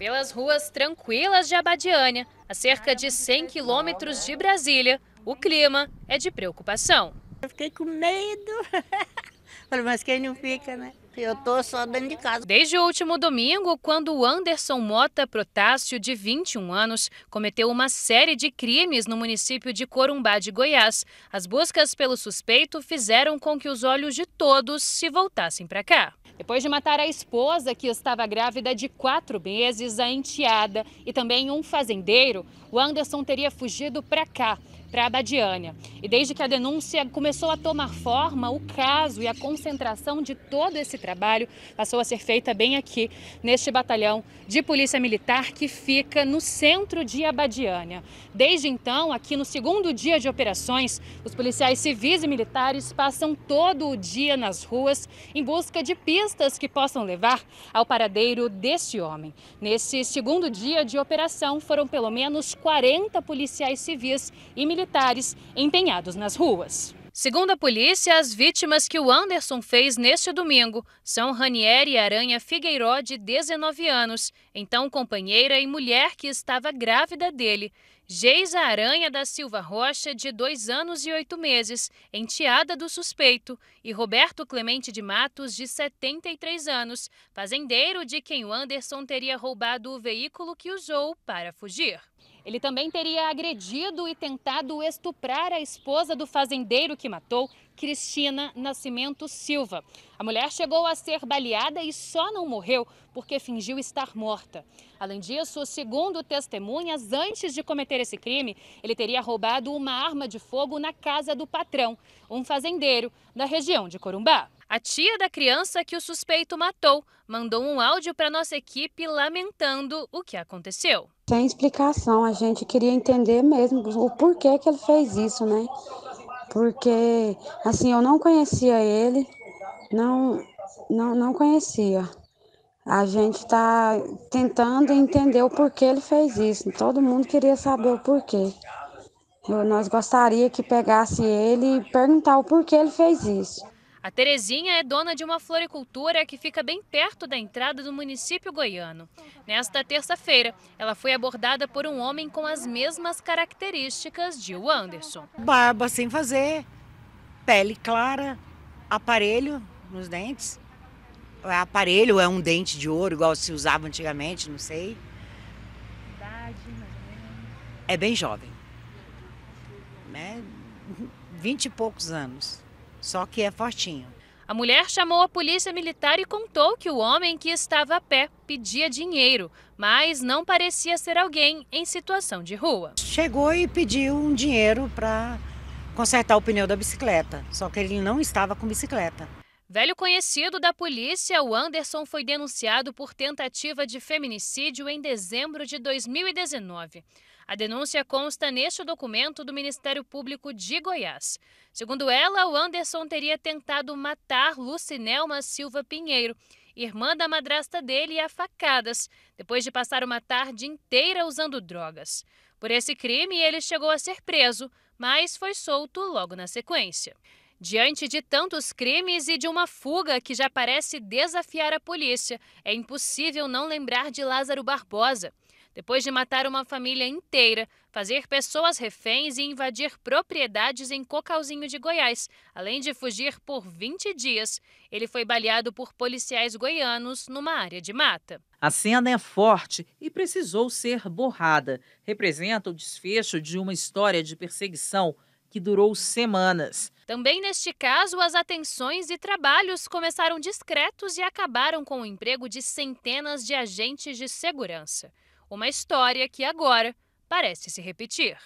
Pelas ruas tranquilas de Abadiânia, a cerca de 100 quilômetros de Brasília, o clima é de preocupação. Eu fiquei com medo. mas quem não fica, né? Eu tô só dentro de casa. Desde o último domingo, quando o Anderson Mota Protácio, de 21 anos, cometeu uma série de crimes no município de Corumbá de Goiás, as buscas pelo suspeito fizeram com que os olhos de todos se voltassem para cá. Depois de matar a esposa, que estava grávida de quatro meses, a enteada e também um fazendeiro, o Anderson teria fugido para cá, para Abadiânia. E desde que a denúncia começou a tomar forma, o caso e a concentração de todo esse trabalho passou a ser feita bem aqui, neste batalhão de polícia militar que fica no centro de Abadiânia. Desde então, aqui no segundo dia de operações, os policiais civis e militares passam todo o dia nas ruas em busca de pistas pistas que possam levar ao paradeiro deste homem. Nesse segundo dia de operação, foram pelo menos 40 policiais civis e militares empenhados nas ruas. Segundo a polícia, as vítimas que o Anderson fez neste domingo são Ranieri Aranha Figueiró, de 19 anos, então companheira e mulher que estava grávida dele, Geisa Aranha da Silva Rocha, de 2 anos e 8 meses, enteada do suspeito, e Roberto Clemente de Matos, de 73 anos, fazendeiro de quem o Anderson teria roubado o veículo que usou para fugir. Ele também teria agredido e tentado estuprar a esposa do fazendeiro que matou, Cristina Nascimento Silva. A mulher chegou a ser baleada e só não morreu porque fingiu estar morta. Além disso, segundo testemunhas, antes de cometer esse crime, ele teria roubado uma arma de fogo na casa do patrão, um fazendeiro da região de Corumbá. A tia da criança que o suspeito matou mandou um áudio para nossa equipe lamentando o que aconteceu sem explicação. A gente queria entender mesmo o porquê que ele fez isso, né? Porque, assim, eu não conhecia ele, não, não, não conhecia. A gente está tentando entender o porquê ele fez isso. Todo mundo queria saber o porquê. Eu, nós gostaria que pegasse ele e perguntar o porquê ele fez isso. A Terezinha é dona de uma floricultura que fica bem perto da entrada do município goiano. Nesta terça-feira, ela foi abordada por um homem com as mesmas características de o Anderson. Barba sem fazer, pele clara, aparelho nos dentes. É aparelho é um dente de ouro, igual se usava antigamente, não sei. É bem jovem. Né? Vinte e poucos anos só que é fortinho. A mulher chamou a polícia militar e contou que o homem que estava a pé pedia dinheiro, mas não parecia ser alguém em situação de rua. Chegou e pediu um dinheiro para consertar o pneu da bicicleta, só que ele não estava com bicicleta. Velho conhecido da polícia, o Anderson foi denunciado por tentativa de feminicídio em dezembro de 2019. A denúncia consta neste documento do Ministério Público de Goiás. Segundo ela, o Anderson teria tentado matar Lucinelma Silva Pinheiro, irmã da madrasta dele, a facadas, depois de passar uma tarde inteira usando drogas. Por esse crime, ele chegou a ser preso, mas foi solto logo na sequência. Diante de tantos crimes e de uma fuga que já parece desafiar a polícia, é impossível não lembrar de Lázaro Barbosa. Depois de matar uma família inteira, fazer pessoas reféns e invadir propriedades em Cocalzinho de Goiás, além de fugir por 20 dias, ele foi baleado por policiais goianos numa área de mata. A cena é forte e precisou ser borrada. Representa o desfecho de uma história de perseguição que durou semanas. Também neste caso, as atenções e trabalhos começaram discretos e acabaram com o emprego de centenas de agentes de segurança. Uma história que agora parece se repetir.